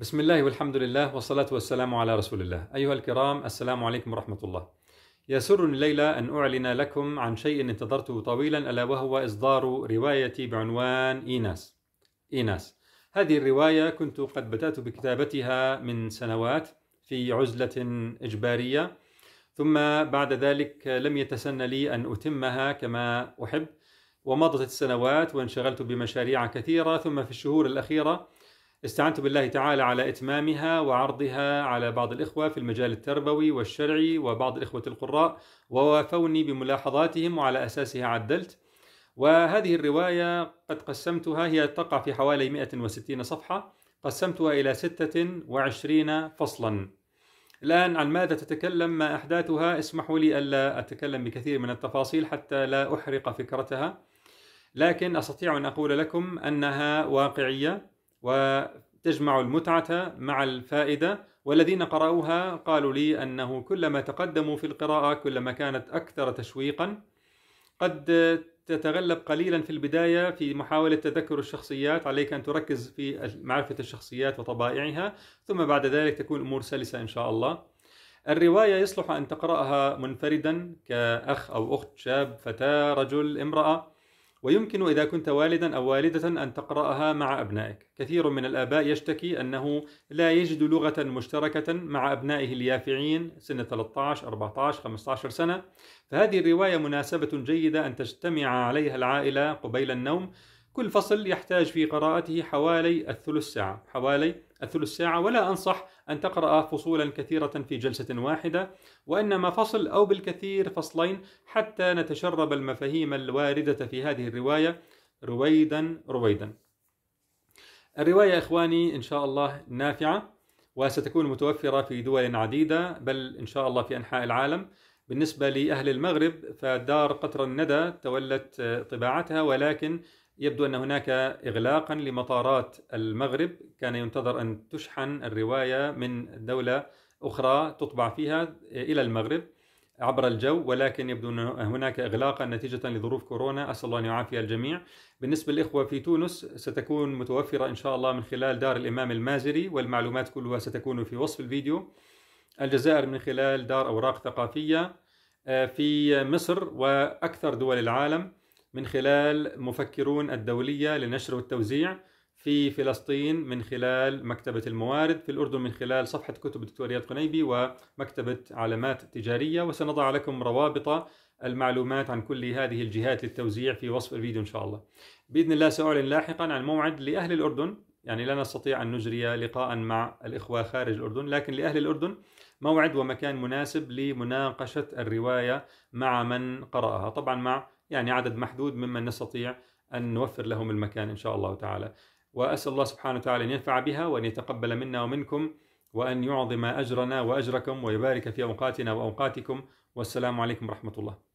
بسم الله والحمد لله والصلاة والسلام على رسول الله أيها الكرام السلام عليكم ورحمة الله يسرني الليلة أن أعلن لكم عن شيء انتظرته طويلا ألا وهو إصدار روايتي بعنوان إيناس إيناس هذه الرواية كنت قد بدأت بكتابتها من سنوات في عزلة إجبارية ثم بعد ذلك لم يتسن لي أن أتمها كما أحب ومضت السنوات وانشغلت بمشاريع كثيرة ثم في الشهور الأخيرة استعنت بالله تعالى على إتمامها وعرضها على بعض الإخوة في المجال التربوي والشرعي وبعض الإخوة القراء ووافوني بملاحظاتهم وعلى أساسها عدلت وهذه الرواية قد قسمتها هي تقع في حوالي 160 صفحة قسمتها إلى 26 فصلا الآن عن ماذا تتكلم ما أحداثها اسمحوا لي ألا أتكلم بكثير من التفاصيل حتى لا أحرق فكرتها لكن أستطيع أن أقول لكم أنها واقعية وتجمع المتعة مع الفائدة والذين قرأوها قالوا لي أنه كلما تقدموا في القراءة كلما كانت أكثر تشويقا قد تتغلب قليلا في البداية في محاولة تذكر الشخصيات عليك أن تركز في معرفة الشخصيات وطبائعها ثم بعد ذلك تكون أمور سلسة إن شاء الله الرواية يصلح أن تقرأها منفردا كأخ أو أخت شاب فتاة رجل امرأة ويمكن إذا كنت والدا أو والدة أن تقرأها مع أبنائك. كثير من الآباء يشتكي أنه لا يجد لغة مشتركة مع أبنائه اليافعين سن 13 14 15 سنة، فهذه الرواية مناسبة جيدة أن تجتمع عليها العائلة قبيل النوم كل فصل يحتاج في قراءته حوالي الثلث ساعة حوالي الثلث ساعة ولا أنصح أن تقرأ فصولا كثيرة في جلسة واحدة وإنما فصل أو بالكثير فصلين حتى نتشرب المفاهيم الواردة في هذه الرواية رويدا رويدا الرواية إخواني إن شاء الله نافعة وستكون متوفرة في دول عديدة بل إن شاء الله في أنحاء العالم بالنسبة لأهل المغرب فدار قطر الندى تولت طباعتها ولكن يبدو أن هناك إغلاقا لمطارات المغرب كان ينتظر أن تشحن الرواية من دولة أخرى تطبع فيها إلى المغرب عبر الجو ولكن يبدو أن هناك إغلاقا نتيجة لظروف كورونا أسأل الله أن يعافي الجميع بالنسبة للإخوة في تونس ستكون متوفرة إن شاء الله من خلال دار الإمام المازري والمعلومات كلها ستكون في وصف الفيديو الجزائر من خلال دار أوراق ثقافية آه، في مصر وأكثر دول العالم من خلال مفكرون الدولية للنشر والتوزيع في فلسطين من خلال مكتبة الموارد في الأردن من خلال صفحة كتب إياد قنيبي ومكتبة علامات تجارية وسنضع لكم روابط المعلومات عن كل هذه الجهات للتوزيع في وصف الفيديو إن شاء الله بإذن الله سأعلن لاحقا عن موعد لأهل الأردن يعني لا نستطيع أن نجري لقاء مع الإخوة خارج الأردن لكن لأهل الأردن موعد ومكان مناسب لمناقشة الرواية مع من قرأها طبعا مع يعني عدد محدود ممن نستطيع أن نوفر لهم المكان إن شاء الله تعالى وأسأل الله سبحانه وتعالى أن ينفع بها وأن يتقبل منا ومنكم وأن يعظم أجرنا وأجركم ويبارك في أوقاتنا وأوقاتكم والسلام عليكم ورحمة الله